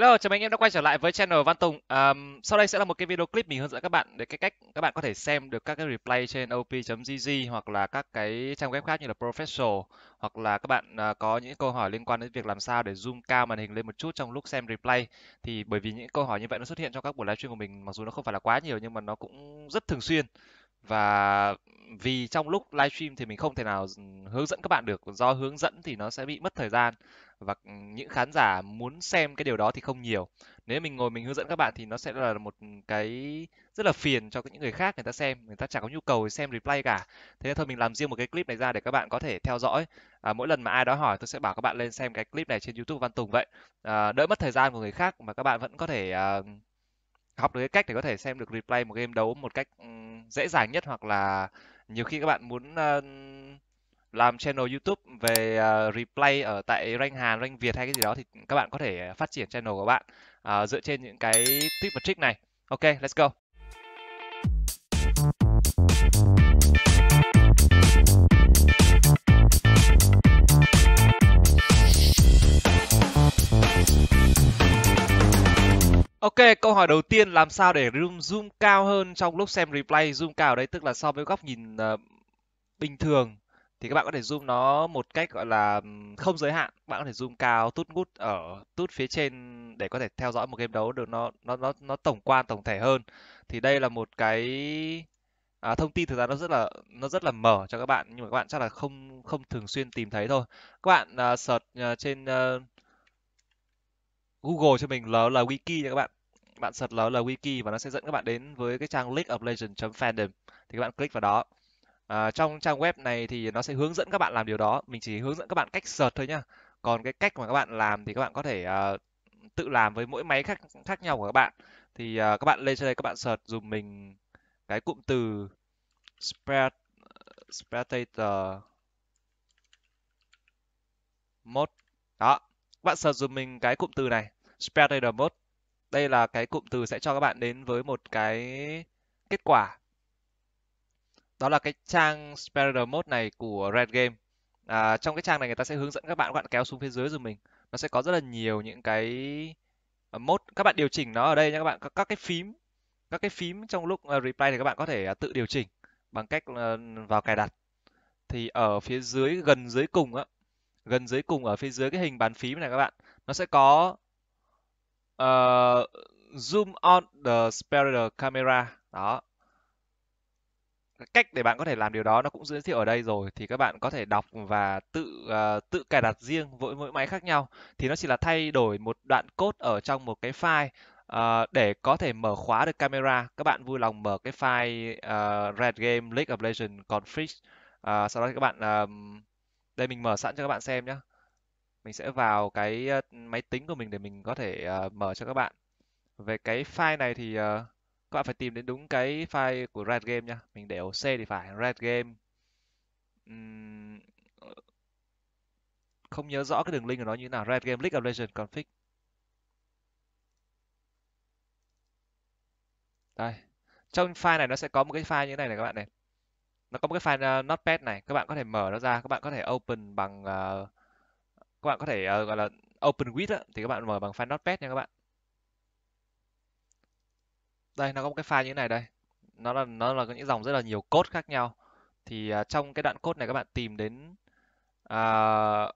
Hello, chào mừng anh em đã quay trở lại với channel Văn Tùng. Um, sau đây sẽ là một cái video clip mình hướng dẫn các bạn để cái cách các bạn có thể xem được các cái replay trên op.gg hoặc là các cái trang web khác như là Professional hoặc là các bạn uh, có những câu hỏi liên quan đến việc làm sao để zoom cao màn hình lên một chút trong lúc xem replay. Thì bởi vì những câu hỏi như vậy nó xuất hiện trong các buổi livestream của mình mặc dù nó không phải là quá nhiều nhưng mà nó cũng rất thường xuyên và vì trong lúc livestream thì mình không thể nào ừ, hướng dẫn các bạn được do hướng dẫn thì nó sẽ bị mất thời gian và ừ, những khán giả muốn xem cái điều đó thì không nhiều nếu mình ngồi mình hướng dẫn các bạn thì nó sẽ là một ừ, cái rất là phiền cho những người khác người ta xem người ta chẳng có nhu cầu xem replay cả thế nên thôi mình làm riêng một cái clip này ra để các bạn có thể theo dõi à, mỗi lần mà ai đó hỏi tôi sẽ bảo các bạn lên xem cái clip này trên youtube văn tùng vậy à, đỡ mất thời gian của người khác mà các bạn vẫn có thể à, học được cái cách để có thể xem được replay một game đấu một cách ừ, dễ dàng nhất hoặc là nhiều khi các bạn muốn uh, làm channel YouTube về uh, replay ở tại rank Hàn, rank Việt hay cái gì đó thì các bạn có thể phát triển channel của bạn uh, dựa trên những cái tip và trick này. Ok, let's go. Ok, câu hỏi đầu tiên làm sao để zoom zoom cao hơn trong lúc xem replay zoom cao ở đây tức là so với góc nhìn uh, bình thường thì các bạn có thể zoom nó một cách gọi là không giới hạn bạn có thể zoom cao tút ngút ở tút phía trên để có thể theo dõi một game đấu được nó nó nó nó tổng quan tổng thể hơn thì đây là một cái à, thông tin thực ra nó rất là nó rất là mở cho các bạn nhưng mà các bạn chắc là không không thường xuyên tìm thấy thôi các bạn uh, search uh, trên uh, Google cho mình là Wiki nha các bạn bạn search là Wiki và nó sẽ dẫn các bạn đến với cái trang League of Legends fandom thì các bạn click vào đó À, trong trang web này thì nó sẽ hướng dẫn các bạn làm điều đó. Mình chỉ hướng dẫn các bạn cách search thôi nhá. Còn cái cách mà các bạn làm thì các bạn có thể uh, tự làm với mỗi máy khác khác nhau của các bạn. Thì uh, các bạn lên trên đây các bạn search dùm mình cái cụm từ spread spectator mode. Đó, các bạn search dùm mình cái cụm từ này, spectator mode. Đây là cái cụm từ sẽ cho các bạn đến với một cái kết quả đó là cái trang Spider Mode này của Red Game à, trong cái trang này người ta sẽ hướng dẫn các bạn các bạn kéo xuống phía dưới rồi mình nó sẽ có rất là nhiều những cái ờ, mode các bạn điều chỉnh nó ở đây nha các bạn các, các cái phím các cái phím trong lúc uh, replay thì các bạn có thể à, tự điều chỉnh bằng cách ờ, vào cài đặt thì ở phía dưới gần dưới cùng á gần dưới cùng ở phía dưới cái hình bàn phím này các bạn nó sẽ có uh, zoom on the spider camera đó cách để bạn có thể làm điều đó nó cũng giới thiệu ở đây rồi thì các bạn có thể đọc và tự uh, tự cài đặt riêng với mỗi máy khác nhau thì nó chỉ là thay đổi một đoạn code ở trong một cái file uh, để có thể mở khóa được camera các bạn vui lòng mở cái file uh, red game league of legends config uh, sau đó thì các bạn uh, đây mình mở sẵn cho các bạn xem nhé mình sẽ vào cái máy tính của mình để mình có thể uh, mở cho các bạn về cái file này thì uh, các bạn phải tìm đến đúng cái file của Red Game nhá mình để ở C thì phải Red Game không nhớ rõ cái đường link của nó như thế nào Riot Game League of Legends config đây trong file này nó sẽ có một cái file như thế này này các bạn này nó có một cái file uh, notepad này các bạn có thể mở nó ra các bạn có thể open bằng uh, các bạn có thể uh, gọi là open with á, thì các bạn mở bằng file notepad nha các bạn đây nó có một cái file như thế này đây nó là nó là có những dòng rất là nhiều code khác nhau thì uh, trong cái đoạn code này các bạn tìm đến uh,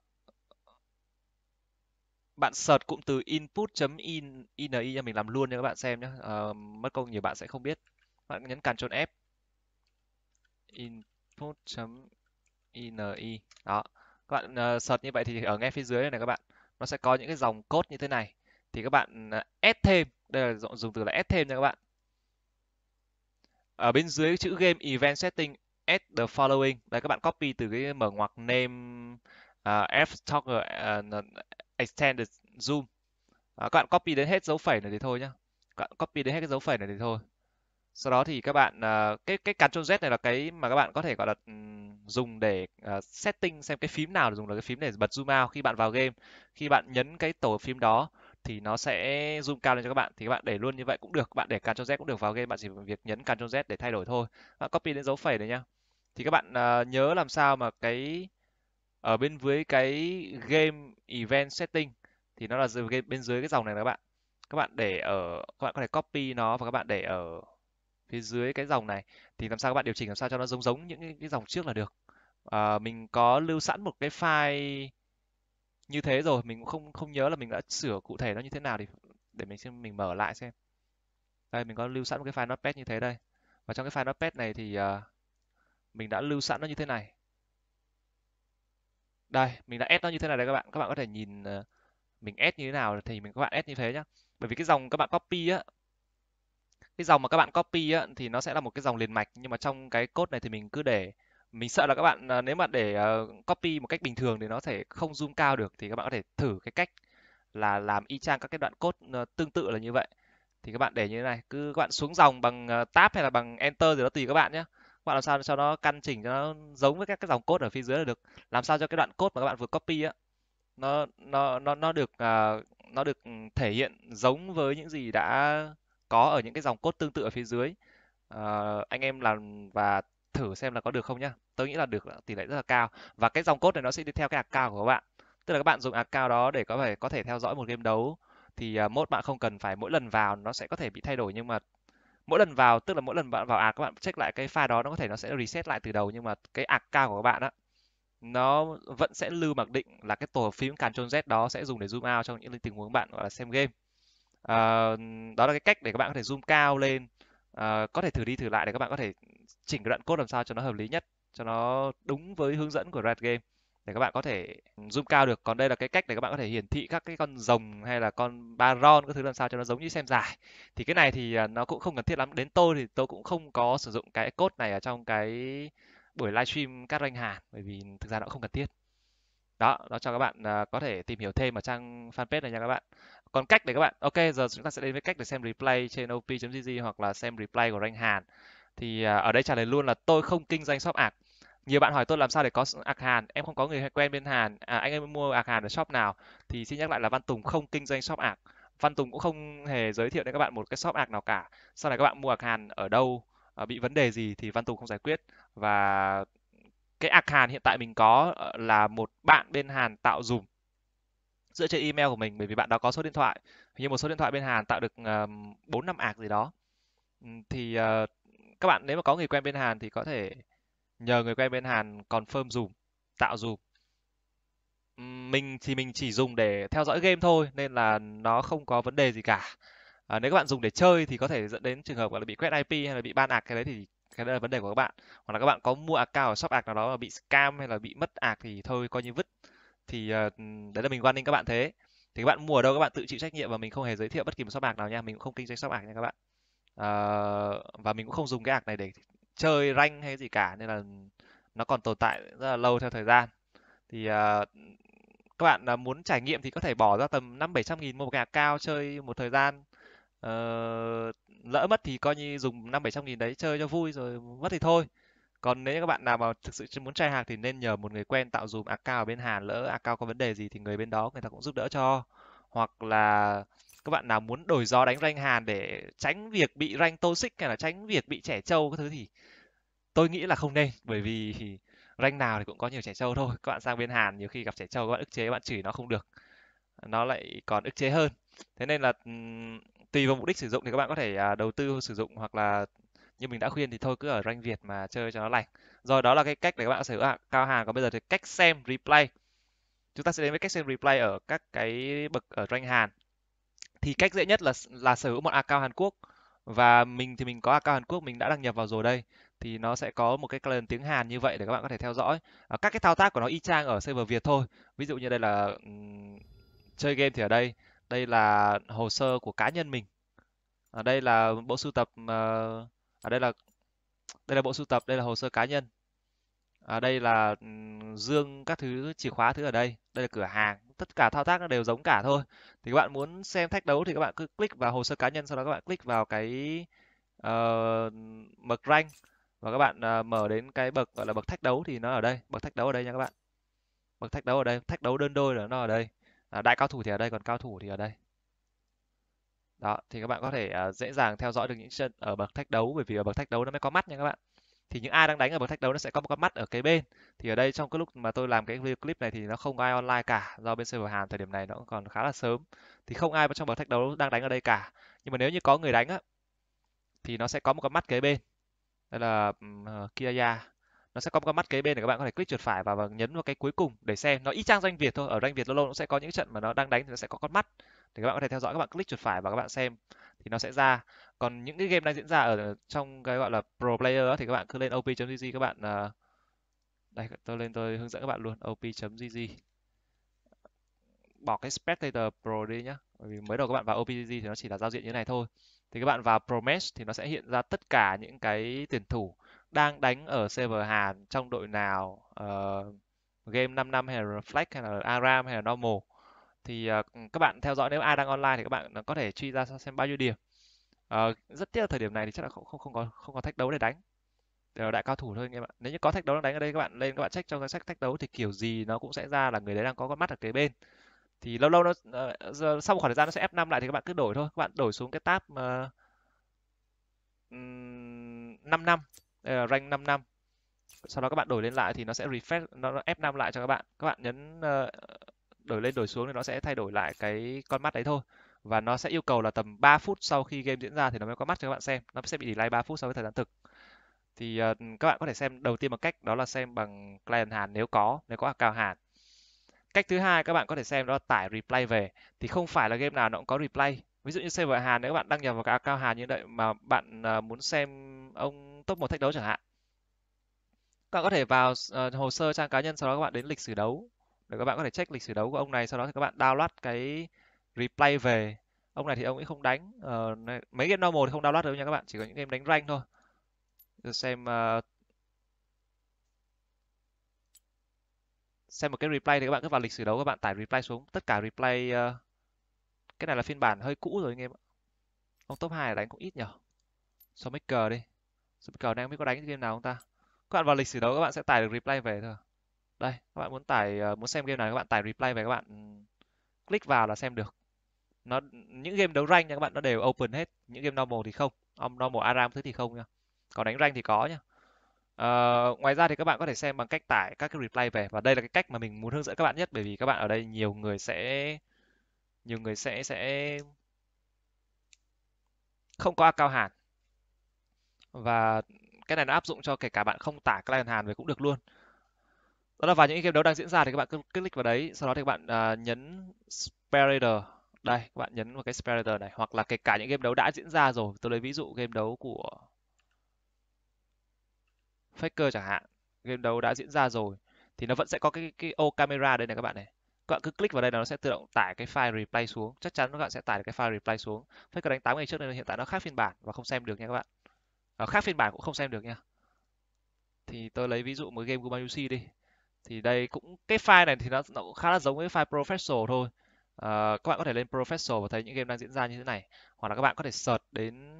bạn search cụm từ input.ini cho mình làm luôn cho các bạn xem nhé uh, ờ, mất công nhiều bạn sẽ không biết bạn nhấn Ctrl F input.ini đó các bạn uh, search như vậy thì ở ngay phía dưới này các bạn nó sẽ có những cái dòng code như thế này thì các bạn uh, add thêm đây là dùng từ là add thêm nha các bạn ở bên dưới chữ game event setting add the following đây các bạn copy từ cái mở ngoặc name uh, f toggle uh, à, extended zoom uh, các bạn copy đến hết dấu phẩy này thì thôi nhá các bạn copy đến hết cái dấu phẩy này thì thôi sau đó thì các bạn uh, cái cái Ctrl Z này là cái mà các bạn có thể gọi là dùng để uh, setting xem cái phím nào để dùng là cái phím để bật zoom out khi bạn vào game khi bạn nhấn cái tổ phím đó thì nó sẽ zoom cao lên cho các bạn thì các bạn để luôn như vậy cũng được các bạn để Ctrl Z cũng được vào game bạn chỉ việc nhấn Ctrl Z để thay đổi thôi bạn copy đến dấu phẩy này nhá thì các bạn uh, nhớ làm sao mà cái ở bên dưới cái game event setting thì nó là dưới bên dưới cái dòng này, này các bạn các bạn để ở các bạn có thể copy nó và các bạn để ở phía dưới cái dòng này thì làm sao các bạn điều chỉnh làm sao cho nó giống giống những cái dòng trước là được à, mình có lưu sẵn một cái file như thế rồi mình cũng không không nhớ là mình đã sửa cụ thể nó như thế nào thì để mình xem mình mở lại xem đây mình có lưu sẵn một cái file notepad như thế đây và trong cái file notepad này thì uh, mình đã lưu sẵn nó như thế này đây mình đã ép nó như thế này đây các bạn các bạn có thể nhìn uh, mình ép như thế nào thì mình các bạn ép như thế nhá bởi vì cái dòng các bạn copy á cái dòng mà các bạn copy á, thì nó sẽ là một cái dòng liền mạch nhưng mà trong cái code này thì mình cứ để mình sợ là các bạn à, nếu mà để ờ, copy một cách bình thường thì nó sẽ không zoom cao được thì các bạn có thể thử cái cách là làm y chang các cái đoạn code ờ, tương tự là như vậy thì các bạn để như thế này cứ các bạn xuống dòng bằng ờ, tab hay là bằng enter thì nó tùy các bạn nhé các bạn làm sao cho nó căn chỉnh cho nó giống với các cái dòng code ở phía dưới là được làm sao cho cái đoạn code mà các bạn vừa copy á nó nó nó nó được nó được thể hiện giống với những gì đã có ở những cái dòng code tương tự ở phía dưới uh, anh em làm và thử xem là có được không nhá tôi nghĩ là được tỷ lệ rất là cao và cái dòng cốt này nó sẽ đi theo cái account của các bạn tức là các bạn dùng account đó để có thể có thể theo dõi một game đấu thì uh, mốt bạn không cần phải mỗi lần vào nó sẽ có thể bị thay đổi nhưng mà mỗi lần vào tức là mỗi lần bạn vào à các bạn check lại cái file đó nó có thể nó sẽ reset lại từ đầu nhưng mà cái account của các bạn á nó vẫn sẽ lưu mặc định là cái tổ hợp phím Ctrl Z đó sẽ dùng để zoom out trong những tình huống bạn gọi là xem game. À, đó là cái cách để các bạn có thể zoom cao lên, à, có thể thử đi thử lại để các bạn có thể chỉnh cái đoạn code làm sao cho nó hợp lý nhất cho nó đúng với hướng dẫn của Red Game để các bạn có thể zoom cao được còn đây là cái cách để các bạn có thể hiển thị các cái con rồng hay là con baron các thứ làm sao cho nó giống như xem giải thì cái này thì à, nó cũng không cần thiết lắm đến tôi thì tôi cũng không có sử dụng cái code này ở trong cái buổi livestream các ranh hàn bởi vì thực ra nó không cần thiết đó đó cho các bạn à, có thể tìm hiểu thêm ở trang fanpage này nha các bạn còn cách để các bạn ok giờ chúng ta sẽ đến với cách để xem replay trên op.gg hoặc là xem replay của ranh hàn thì à, ở đây trả lời luôn là tôi không kinh doanh shop ạc nhiều bạn hỏi tôi làm sao để có ạc Hàn em không có người quen bên Hàn à, anh em mua ạc Hàn ở shop nào thì xin nhắc lại là Văn Tùng không kinh doanh shop ạc Văn Tùng cũng không hề giới thiệu đến các bạn một cái shop ạc nào cả sau này các bạn mua ạc Hàn ở đâu à, bị vấn đề gì thì Văn Tùng không giải quyết và cái ạc Hàn hiện tại mình có ờ, là một bạn bên Hàn tạo dùm dựa trên email của mình bởi vì bạn đó có số điện thoại như một số điện thoại bên Hàn tạo được bốn năm ạc gì đó thì ờ, các bạn nếu mà có người quen bên Hàn thì có thể nhờ người quen bên Hàn confirm dùm, tạo dùm. Mình thì mình chỉ dùng để theo dõi game thôi nên là nó không có vấn đề gì cả. À, nếu các bạn dùng để chơi thì có thể dẫn đến trường hợp là bị quét IP hay là bị ban ạc cái đấy thì cái đấy là vấn đề của các bạn. Hoặc là các bạn có mua account ở shop ạc nào đó mà bị scam hay là bị mất ạc thì thôi coi như vứt. Thì uh, đấy là mình quan warning các bạn thế. Thì các bạn mua ở đâu các bạn tự chịu trách nhiệm và mình không hề giới thiệu bất kỳ một shop ạc nào nha, mình cũng không kinh doanh shop ạc nha các bạn. Ờ, và mình cũng không dùng cái ạc này để chơi rank hay gì cả nên là nó còn tồn tại rất là lâu theo thời gian thì ờ, các bạn à, muốn trải nghiệm thì có thể bỏ ra tầm năm bảy trăm nghìn mua một cái ạc cao chơi một thời gian Ờ, lỡ mất thì coi như dùng năm bảy trăm nghìn đấy chơi cho vui rồi mất thì thôi còn nếu các bạn nào mà thực sự muốn chơi hàng thì nên nhờ một người quen tạo dùm account ở bên Hàn lỡ account có vấn đề gì thì người bên đó người ta cũng giúp đỡ cho hoặc là các bạn nào muốn đổi gió đánh rank hàn để tránh việc bị rank toxic hay là tránh việc bị trẻ trâu các thứ thì tôi nghĩ là không nên bởi vì rank nào thì cũng có nhiều trẻ trâu thôi các bạn sang bên hàn nhiều khi gặp trẻ trâu các bạn ức chế các bạn chửi nó không được nó lại còn ức chế hơn thế nên là tùy vào mục đích sử dụng thì các bạn có thể à, đầu tư sử dụng hoặc là như mình đã khuyên thì thôi cứ ở rank Việt mà chơi cho nó lành. Rồi đó là cái cách để các bạn sở hữu cao hàng. Còn bây giờ thì cách xem replay. Chúng ta sẽ đến với cách xem replay ở các cái bậc ở rank Hàn thì cách dễ nhất là là sở hữu một account Hàn Quốc và mình thì mình có account Hàn Quốc mình đã đăng nhập vào rồi đây thì nó sẽ có một cái client tiếng Hàn như vậy để các bạn có thể theo dõi à, các cái thao tác của nó y chang ở server Việt thôi ví dụ như đây là um, chơi game thì ở đây đây là hồ sơ của cá nhân mình ở à, đây là bộ sưu tập uh, ờ, ở à, đây là đây là bộ sưu tập đây là hồ sơ cá nhân ở à, đây là um, dương các thứ chìa khóa thứ ở đây đây là cửa hàng tất cả thao tác nó đều giống cả thôi thì các bạn muốn xem thách đấu thì các bạn cứ click vào hồ sơ cá nhân sau đó các bạn click vào cái uh, bậc rank và các bạn uh, mở đến cái bậc gọi là bậc thách đấu thì nó ở đây bậc thách đấu ở đây nha các bạn bậc thách đấu ở đây thách đấu đơn đôi là nó ở đây à, đại cao thủ thì ở đây còn cao thủ thì ở đây đó thì các bạn có vâng. thể uh, dễ dàng theo dõi được những trận ở bậc thách đấu bởi vì ở bậc thách đấu nó mới có mắt nha các bạn thì những ai đang đánh ở bậc thách đấu nó sẽ có một con mắt ở cái bên thì ở đây trong cái lúc mà tôi làm cái video clip này thì nó không có ai online cả do bên server Hàn thời điểm này nó còn khá là sớm thì không ai trong bậc thách đấu đang đánh ở đây cả nhưng mà nếu như có người đánh á thì nó sẽ có một con mắt kế bên đây là uh, Kiaya nó sẽ có một con mắt kế bên để các bạn có thể click chuột phải và, và nhấn vào cái cuối cùng để xem nó ít trang danh việt thôi ở danh việt lâu lâu nó sẽ có những trận mà nó đang đánh thì nó sẽ có con mắt để các bạn có thể theo dõi các bạn click chuột phải và các bạn xem thì nó sẽ ra còn những cái game đang diễn ra ở trong cái gọi là pro player đó, thì các bạn cứ lên op.gg các bạn ờ, đây tôi lên tôi hướng dẫn các bạn luôn op.gg bỏ cái spectator pro đi nhá bởi vì mới đầu các bạn vào op.gg thì nó chỉ là giao diện như này thôi thì các bạn vào pro match thì nó sẽ hiện ra tất cả những cái tuyển thủ đang đánh ở server hàn trong đội nào uh, game 5 năm hay là flag hay là aram hay là normal thì uh, các bạn theo dõi nếu ai đang online thì các bạn à, có thể truy ra xem bao nhiêu điểm uh, rất tiếc là thời điểm này thì chắc là không không, không có không có thách đấu để đánh đều ờ, đại cao thủ thôi anh em ạ nếu như có thách đấu đang đánh ở đây các bạn lên các bạn check trong danh sách thách đấu thì kiểu gì nó cũng sẽ ra là người đấy đang có con mắt ở kế bên thì lâu lâu nó uh, sau một khoảng thời gian nó sẽ F5 lại thì các bạn cứ đổi thôi các bạn đổi xuống cái tab uh, 5 năm uh, rank 5 năm sau đó các bạn đổi lên lại thì nó sẽ refresh nó F5 lại cho các bạn các bạn nhấn uh, đổi lên đổi xuống thì nó sẽ thay đổi lại cái con mắt đấy thôi và nó sẽ yêu cầu là tầm 3 phút sau khi game diễn ra thì nó mới có mắt cho các bạn xem nó sẽ bị delay 3 phút so với thời gian thực thì uh, các bạn có thể xem đầu tiên bằng cách đó là xem bằng client Hàn nếu có nếu có account Hàn cách thứ hai các bạn có thể xem đó là tải replay về thì không phải là game nào nó cũng có replay ví dụ như server Hàn nếu các bạn đăng nhập vào cái account Hàn như vậy mà bạn uh, muốn xem ông top một thách đấu chẳng hạn các bạn có thể vào uh, hồ sơ trang cá nhân sau đó các bạn đến lịch sử đấu để các bạn có thể check lịch sử đấu của ông này sau đó thì các bạn download cái replay về ông này thì ông ấy không đánh uh, mấy game normal thì không download được nha các bạn chỉ có những game đánh rank thôi Rồi xem uh, xem một cái replay thì các bạn cứ vào lịch sử đấu các bạn tải replay xuống tất cả replay uh, cái này là phiên bản hơi cũ rồi anh em ạ ông top 2 đánh cũng ít nhở so maker đi so maker đang biết có đánh game nào không ta các bạn vào lịch sử đấu các bạn sẽ tải được replay về thôi đây các bạn muốn tải ờ, muốn xem game này các bạn tải replay về các bạn click vào là xem được nó những game đấu rank nha các bạn nó đều open hết những game normal thì không ông normal aram thứ thì không nha còn đánh rank thì có nha Uh, ờ, ngoài ra thì các bạn có thể xem bằng cách tải các cái replay về và đây là cái cách mà mình muốn hướng dẫn các bạn nhất bởi vì các bạn ở đây nhiều người sẽ nhiều người sẽ sẽ không có account Hàn và cái này nó áp dụng cho kể cả bạn không tải client Hàn về cũng được luôn đó là vài những game đấu đang diễn ra thì các bạn cứ, click vào đấy sau đó thì các bạn uh, nhấn Sperator đây các bạn nhấn vào cái Sperator này hoặc là kể cả những game đấu đã diễn ra rồi tôi lấy ví dụ game đấu của Faker chẳng hạn game đấu đã diễn ra rồi thì nó vẫn sẽ có cái cái ô camera đây này các bạn này các bạn cứ click vào đây là nó sẽ tự động tải cái file replay xuống chắc chắn các bạn sẽ tải được cái file replay xuống Faker đánh 8 ngày trước nên hiện tại nó khác phiên bản và không xem được nha các bạn à, khác phiên bản cũng không xem được nha thì tôi lấy ví dụ một game của Man UC đi thì đây cũng cái file này thì nó, nó cũng khá là giống với file professional thôi à, các bạn có thể lên professional và thấy những game đang diễn ra như thế này hoặc là các bạn có thể search đến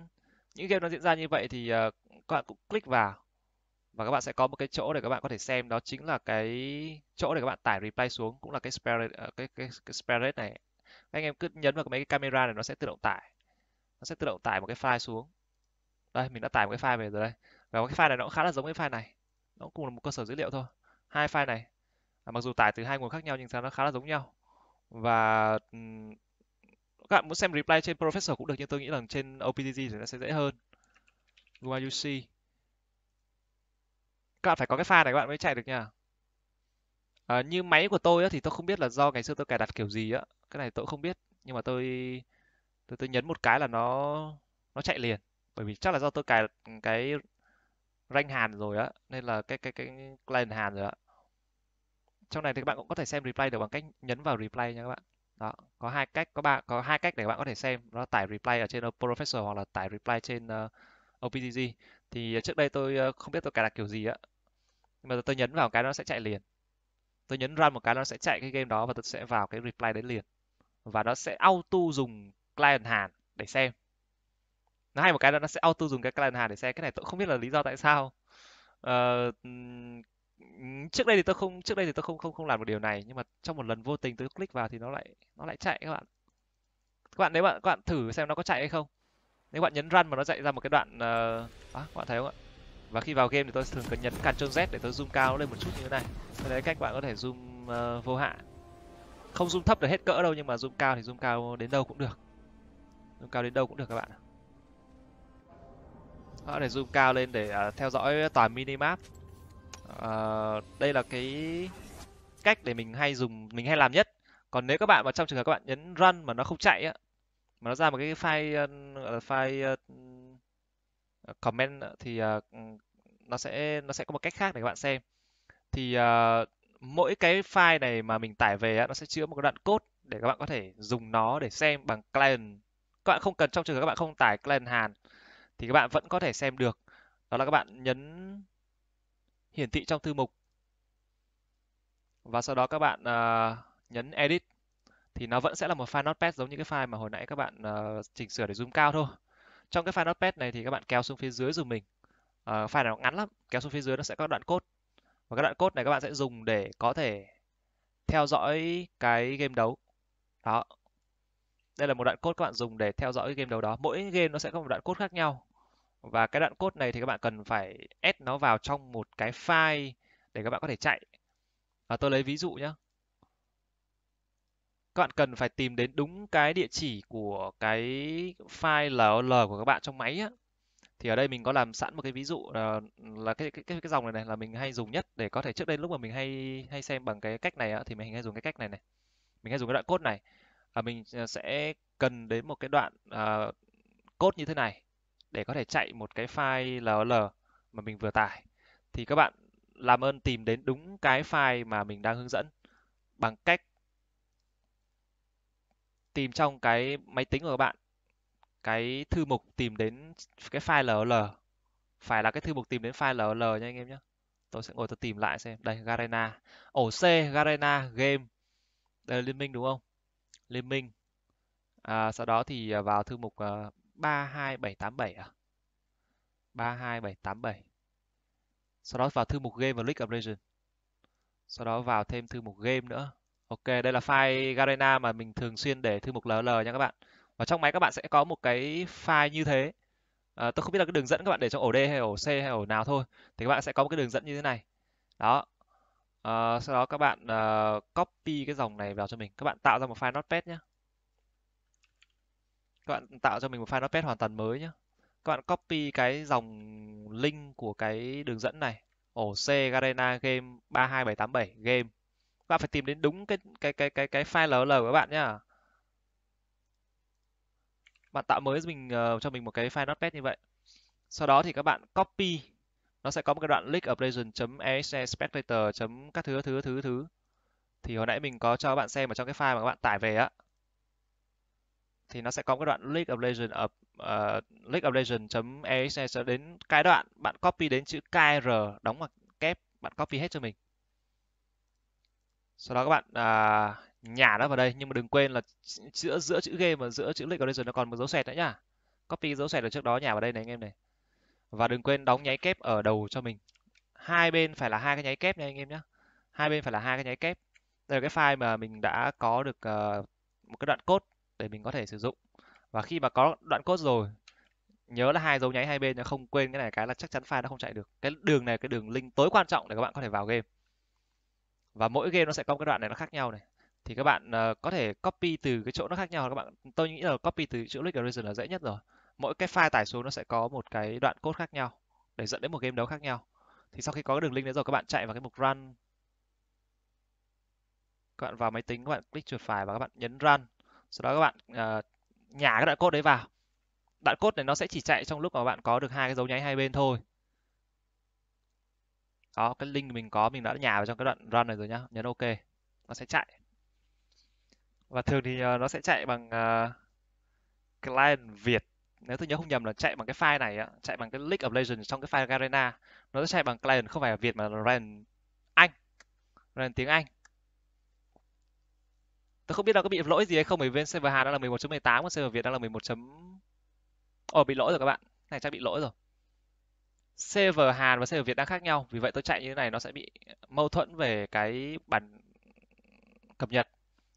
những game đang diễn ra như vậy thì uh, các bạn cũng click vào và các bạn sẽ có một cái chỗ để các bạn có thể xem đó chính là cái chỗ để các bạn tải replay xuống cũng là cái spare cái ờ, cái, cái, cái spare này anh em cứ nhấn vào mấy cái camera này nó sẽ tự động tải nó sẽ tự động tải một cái file xuống đây mình đã tải một cái file về rồi đây và cái file này nó cũng khá là giống cái file này nó cũng cùng là một cơ sở dữ liệu thôi hai file này à, mặc dù tải từ hai nguồn khác nhau nhưng sao nó khá là giống nhau và các bạn muốn xem replay trên Professor cũng được nhưng tôi nghĩ là trên OPTG thì nó sẽ dễ hơn UIUC các bạn phải có cái file này các bạn mới chạy được nha à, như máy của tôi á, thì tôi không biết là do ngày xưa tôi cài đặt kiểu gì á cái này tôi không biết nhưng mà tôi tôi, tôi nhấn một cái là nó nó chạy liền bởi vì chắc là do tôi cài cái rank Hàn rồi á nên là cái cái cái client Hàn rồi á trong này thì các bạn cũng có thể xem replay được bằng cách nhấn vào replay nha các bạn đó có hai cách có bạn có hai cách để các bạn có thể xem đó là tải replay ở trên Professor hoặc là tải replay trên uh, ờ, OPGG thì ờ, trước đây tôi uh, không biết tôi cài đặt kiểu gì á nhưng mà tôi nhấn vào cái nó sẽ chạy liền tôi nhấn run một cái nó sẽ chạy cái game đó và tôi sẽ vào cái replay đấy liền và nó sẽ auto dùng client Hàn để xem nó hay một cái là nó sẽ auto dùng cái client Hàn để xem cái này tôi không biết là lý do tại sao uh, trước đây thì tôi không trước đây thì tôi không không không làm được điều này nhưng mà trong một lần vô tình tôi click vào thì nó lại nó lại chạy các bạn các bạn nếu bạn các bạn thử xem nó có chạy hay không nếu bạn nhấn run mà nó chạy ra một cái đoạn uh... à, các bạn thấy không ạ và khi vào game thì tôi thường cần nhấn Ctrl Z để tôi zoom cao lên một chút như thế này đây là cách bạn có thể zoom uh, vô hạn không zoom thấp được hết cỡ đâu nhưng mà zoom cao thì zoom cao đến đâu cũng được zoom cao đến đâu cũng được các bạn đó, để zoom cao lên để uh, theo dõi toàn minimap Uh, đây là cái cách để mình hay dùng mình hay làm nhất còn nếu các bạn mà trong trường hợp các bạn nhấn run mà nó không chạy á mà nó ra một cái file ờ, gọi là file ờ, comment thì nó sẽ nó sẽ có một cách khác để các bạn xem thì mỗi cái file này mà mình tải về nó sẽ chứa một đoạn code để các bạn có thể dùng nó để xem bằng client các bạn không cần trong trường hợp các bạn không tải client Hàn thì các bạn vẫn có thể xem được đó là các bạn nhấn hiển thị trong thư mục. Và sau đó các bạn uh, nhấn edit thì nó vẫn sẽ là một file notepad giống như cái file mà hồi nãy các bạn uh, chỉnh sửa để zoom cao thôi. Trong cái file notepad này thì các bạn kéo xuống phía dưới dùm mình. Uh, file này nó ngắn lắm, kéo xuống phía dưới nó sẽ có đoạn code. Và cái đoạn code này các bạn sẽ dùng để có thể theo dõi cái game đấu. Đó. Đây là một đoạn code các bạn dùng để theo dõi cái game đấu đó. Mỗi game nó sẽ có một đoạn code khác nhau và cái đoạn code này thì các bạn cần phải add nó vào trong một cái file để các bạn có thể chạy à, tôi lấy ví dụ nhé các bạn cần phải tìm đến đúng cái địa chỉ của cái file LL của các bạn trong máy á. thì ở đây mình có làm sẵn một cái ví dụ là, ờ, là cái, cái cái cái dòng này này là mình hay dùng nhất để có thể trước đây lúc mà mình hay hay xem bằng cái cách này á, thì mình hay dùng cái cách này này mình hay dùng cái đoạn code này à, mình ờ, sẽ cần đến một cái đoạn à, code như thế này để có thể chạy một cái file LL mà mình vừa tải thì các bạn làm ơn tìm đến đúng cái file mà mình đang hướng dẫn bằng cách tìm trong cái máy tính của các bạn cái thư mục tìm đến cái file LL phải là cái thư mục tìm đến file LL nha anh em nhé tôi sẽ ngồi tôi tìm lại xem đây Garena ổ C Garena game đây là liên minh đúng không liên minh à, sau đó thì à, vào thư mục uh, 32787 à? 32787. Sau đó vào thư mục game và click operation. Sau đó vào thêm thư mục game nữa. Ok, đây là file Garena mà mình thường xuyên để thư mục LL nha các bạn. Và trong máy các bạn sẽ có một cái file như thế. À, tôi không biết là cái đường dẫn các bạn để trong ổ D hay ổ C hay ổ nào thôi. Thì các bạn sẽ có một cái đường dẫn như thế này. Đó. À, sau đó các bạn uh, copy cái dòng này vào cho mình. Các bạn tạo ra một file notepad nhé các bạn tạo cho mình một file notepad hoàn toàn mới nhé các bạn copy cái dòng link của cái đường dẫn này ổ C Garena game 32787 game các bạn phải tìm đến đúng cái cái cái cái cái file LL của các bạn nhá bạn tạo mới mình uh, cho mình một cái file notepad như vậy sau đó thì các bạn copy nó sẽ có một cái đoạn link application spectator các thứ thứ thứ thứ thì hồi nãy mình có cho các bạn xem ở trong cái file mà các bạn tải về á thì nó sẽ có cái đoạn League of Legends ở uh, ờ, League of Legends .exe e đến cái đoạn bạn copy đến chữ KR đóng ngoặc kép bạn copy hết cho mình. Sau đó các bạn uh, nhả nó vào đây nhưng mà đừng quên là giữa giữa chữ game và giữa chữ League of Legends nó còn một dấu xoẹt nữa nhá. Copy dấu xoẹt ở trước đó nhả vào đây này anh em này. Và đừng quên đóng nháy kép ở đầu cho mình. Hai bên phải là hai cái nháy kép nha anh em nhé. Hai bên phải là hai cái nháy kép. Đây là cái file mà mình đã có được uh, một cái đoạn code để mình có thể sử dụng và khi mà có đoạn code rồi nhớ là hai dấu nháy hai bên nhá không quên cái này cái là chắc chắn file nó không chạy được cái đường này cái đường link tối quan trọng để các bạn có thể vào game và mỗi game nó sẽ có cái đoạn này nó khác nhau này thì các bạn uh, có thể copy từ cái chỗ nó khác nhau các bạn tôi nghĩ là copy từ chữ link origin là dễ nhất rồi mỗi cái file tải xuống nó sẽ có một cái đoạn code khác nhau để dẫn đến một game đấu khác nhau thì sau khi có cái đường link đấy rồi các bạn chạy vào cái mục run các bạn vào máy tính các bạn click chuột phải và các bạn nhấn run sau đó các bạn uh, nhả cái đoạn code đấy vào đoạn code này nó sẽ chỉ chạy trong lúc mà bạn có được hai cái dấu nháy hai bên thôi đó cái link mình có mình đã nhả vào trong cái đoạn run này rồi nhá nhấn ok nó sẽ chạy và thường thì ờ, nó sẽ chạy bằng uh, client việt nếu tôi nhớ không nhầm là chạy bằng cái file này á, chạy bằng cái League of Legends trong cái file Garena nó sẽ chạy bằng client không phải là Việt mà là client Anh client tiếng Anh tôi không biết là có bị lỗi gì hay không bởi bên server Hàn đang là 11.18 còn server Việt đang là 11. Ồ oh, bị lỗi rồi các bạn. Này chắc bị lỗi rồi. Server Hàn và server Việt đang khác nhau, vì vậy tôi chạy như thế này nó sẽ bị mâu thuẫn về cái bản cập nhật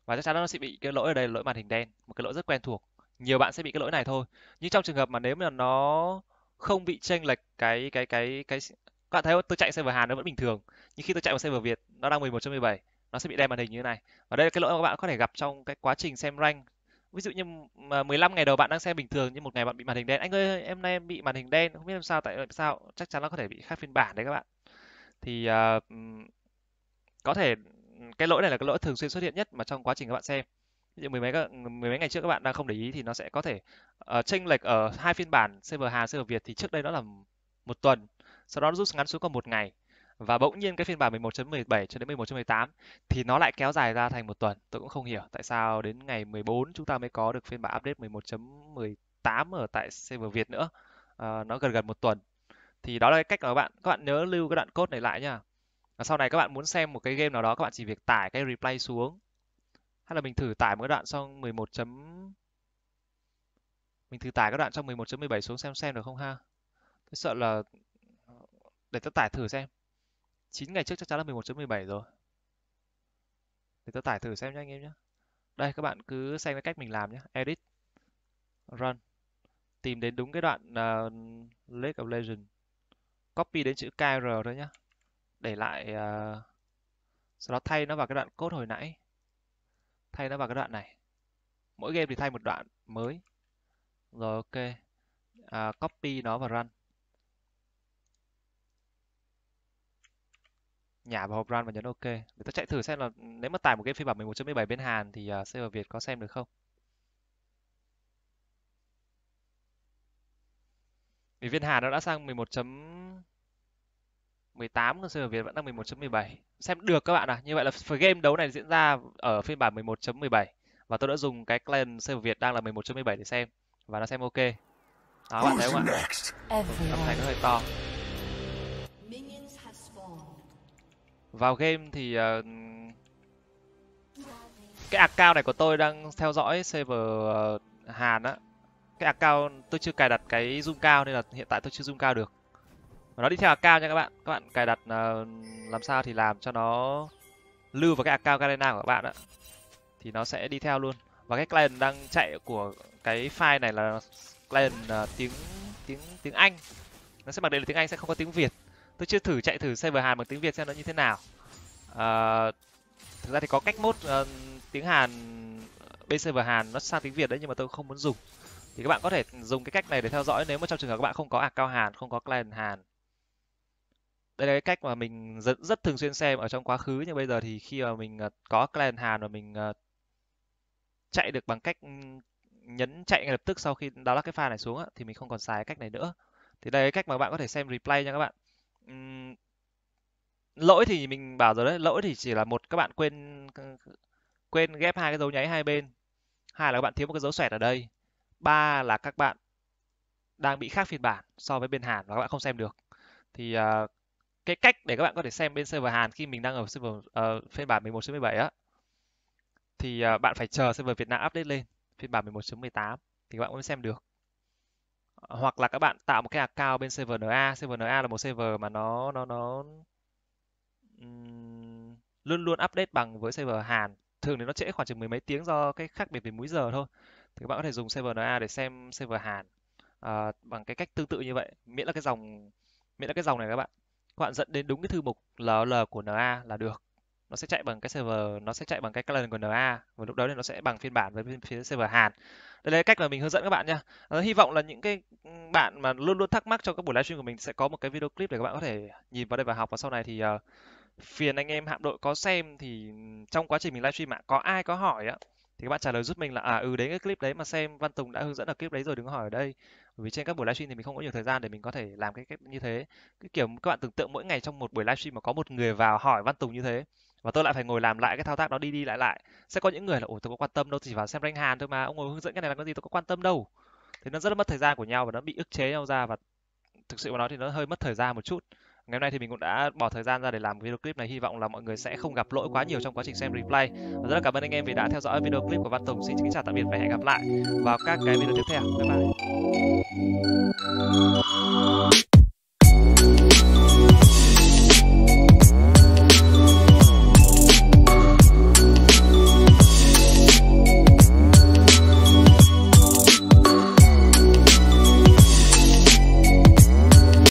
và chắc chắn nó sẽ bị cái lỗi ở đây là lỗi màn hình đen, một cái lỗi rất quen thuộc. Nhiều bạn sẽ bị cái lỗi này thôi. Nhưng trong trường hợp mà nếu mà nó không bị chênh lệch cái cái cái cái các bạn thấy không? tôi chạy server Hàn nó vẫn bình thường, nhưng khi tôi chạy vào server Việt nó đang 11.17 nó sẽ bị đen màn hình như thế này và đây là cái lỗi mà các bạn có thể gặp trong cái quá trình xem rank ví dụ như 15 ngày đầu bạn đang xem bình thường nhưng một ngày bạn bị màn hình đen anh ơi em nay em bị màn hình đen không biết làm sao tại sao chắc chắn nó có thể bị khác phiên bản đấy các bạn thì uh, có thể cái lỗi này là cái lỗi thường xuyên xuất hiện nhất mà trong quá trình các bạn xem ví dụ mười mấy mười mấy ngày trước các bạn đang không để ý thì nó sẽ có thể uh, chênh lệch ở hai phiên bản server Hà server Việt thì trước đây nó là một tuần sau đó rút ngắn xuống còn một ngày và bỗng nhiên cái phiên bản 11.17 cho đến 11.18 thì nó lại kéo dài ra thành một tuần tôi cũng không hiểu tại sao đến ngày 14 chúng ta mới có được phiên bản update 11.18 ở tại server Việt nữa à, nó gần gần một tuần thì đó là cái cách mà các bạn các bạn nhớ lưu cái đoạn code này lại nha và sau này các bạn muốn xem một cái game nào đó các bạn chỉ việc tải cái replay xuống hay là mình thử tải một cái đoạn xong 11. mình thử tải cái đoạn xong 11.17 xuống xem xem được không ha tôi sợ là để tôi tải thử xem 9 ngày trước chắc chắn là 11.17 rồi để tôi tải thử xem nhé anh em nhé đây các bạn cứ xem cái cách mình làm nhé edit run tìm đến đúng cái đoạn uh, ờ, Lake of Legend copy đến chữ KR thôi nhé. để lại uh, sau đó thay nó vào cái đoạn code hồi nãy thay nó vào cái đoạn này mỗi game thì thay một đoạn mới rồi ok uh, copy nó và run nhả vào hộp run và nhấn ok để tôi chạy thử xem là nếu mà tải một cái phiên bản 11.17 bên Hàn thì uh, à, server Việt có xem được không vì viên Hàn nó đã sang 11.18 còn server Việt vẫn đang 11.17 xem được các bạn à như vậy là game đấu này diễn ra ở phiên bản 11.17 và tôi đã dùng cái client server Việt đang là 11.17 để xem và nó xem ok đó bạn thấy không ạ âm thanh nó hơi to vào game thì uh, cái account này của tôi đang theo dõi server uh, Hàn á cái account tôi chưa cài đặt cái zoom cao nên là hiện tại tôi chưa zoom cao được và nó đi theo account nha các bạn các bạn cài đặt uh, làm sao thì làm cho nó lưu vào cái account Garena của các bạn á thì nó sẽ đi theo luôn và cái client đang chạy của cái file này là client uh, tiếng tiếng tiếng Anh nó sẽ mặc định là tiếng Anh sẽ không có tiếng Việt tôi chưa thử chạy thử server hàn bằng tiếng việt xem nó như thế nào à, thực ra thì có cách mốt uh, ờ, tiếng hàn bên server hàn nó sang tiếng việt đấy nhưng mà tôi không muốn dùng thì các bạn có thể dùng cái cách này để theo dõi nếu mà trong trường hợp các bạn không có account hàn không có client hàn đây là cái cách mà mình rất, rất thường xuyên xem ở trong quá khứ nhưng bây giờ thì khi mà mình ờ, có client hàn và mình chạy được bằng cách nhấn chạy ngay lập tức sau khi download cái pha này xuống thì mình không còn xài cách này nữa thì đây là cách mà bạn có thể xem replay nha các bạn lỗi thì mình bảo rồi đấy, lỗi thì chỉ là một các bạn quên quên ghép hai cái dấu nháy hai bên. Hai là các bạn thiếu một cái dấu xoẹt ở đây. Ba là các bạn đang bị khác phiên bản so với bên Hàn và các bạn không xem được. Thì uh, cái cách để các bạn có thể xem bên server Hàn khi mình đang ở server uh, phiên bản 11.17 á thì uh, bạn phải chờ server Việt Nam update lên phiên bản 11.18 thì các bạn mới xem được hoặc là các bạn tạo một cái account bên CVNA CVNA là một server mà nó nó nó um, luôn luôn update bằng với server Hàn thường thì nó trễ khoảng chừng mười mấy tiếng do cái khác biệt về múi giờ thôi thì các bạn có thể dùng CVNA để xem server Hàn à, bằng cái cách tương tự như vậy miễn là cái dòng miễn là cái dòng này các bạn các bạn dẫn đến đúng cái thư mục LL của NA là được nó sẽ chạy bằng cái server nó sẽ chạy bằng cái client của NA và lúc đó thì nó sẽ bằng phiên bản với phía server Hàn đây là cách mà mình hướng dẫn các bạn nha à, ờ, hy vọng là những cái bạn mà luôn luôn thắc mắc trong các buổi livestream của mình sẽ có một cái video clip để các bạn có thể nhìn vào đây và học và sau này thì uh, phiền anh em hạm đội có xem thì trong quá trình mình livestream ạ có ai có hỏi á thì các bạn trả lời giúp mình là à ừ đến cái clip đấy mà xem Văn Tùng đã hướng dẫn ở clip đấy rồi đừng có hỏi ở đây bởi vì trên các buổi livestream thì mình không có nhiều thời gian để mình có thể làm cái cách như thế cái kiểu các bạn tưởng tượng mỗi ngày trong một buổi livestream mà có một người vào hỏi Văn Tùng như thế và tôi lại phải ngồi làm lại cái thao tác đó đi đi lại lại sẽ có những người là ủa tôi có quan tâm đâu chỉ vào xem rank hàn thôi mà ông ngồi hướng dẫn cái này là cái gì tôi có quan tâm đâu thì nó rất là mất thời gian của nhau và nó bị ức chế nhau ra và thực sự mà nói thì nó hơi mất thời gian một chút ngày hôm nay thì mình cũng đã bỏ thời gian ra để làm video clip này hy vọng là mọi người sẽ không gặp lỗi quá nhiều trong quá trình xem replay và rất là cảm ơn anh em vì đã theo dõi video clip của văn tùng xin kính chào tạm biệt và hẹn gặp lại vào các cái video tiếp theo bye bye